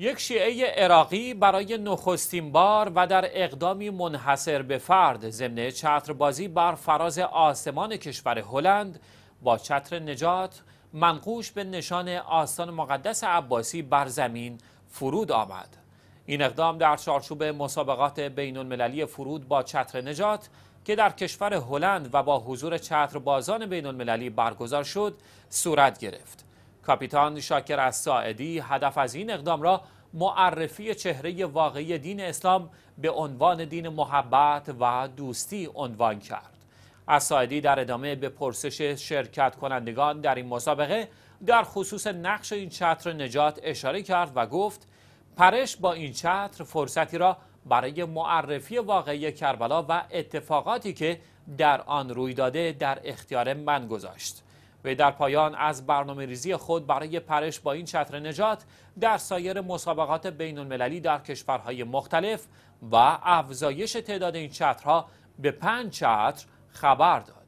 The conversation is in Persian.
یک شیعه عراقی برای نخستین بار و در اقدامی منحصر به فرد ضمن چتربازی بر فراز آسمان کشور هلند با چتر نجات منقوش به نشان آستان مقدس عباسی بر زمین فرود آمد این اقدام در چارچوب مسابقات بین المللی فرود با چتر نجات که در کشور هلند و با حضور چتربازان بین المللی برگزار شد صورت گرفت کاپیتان شاکر از هدف از این اقدام را معرفی چهره واقعی دین اسلام به عنوان دین محبت و دوستی عنوان کرد. اساعدی در ادامه به پرسش شرکت کنندگان در این مسابقه در خصوص نقش این چتر نجات اشاره کرد و گفت پرش با این چتر فرصتی را برای معرفی واقعی کربلا و اتفاقاتی که در آن روی داده در اختیار من گذاشت. و در پایان از برنامه ریزی خود برای پرش با این چتر نجات در سایر مسابقات بین المللی در کشورهای مختلف و افزایش تعداد این چترها به پنج چتر خبر داد.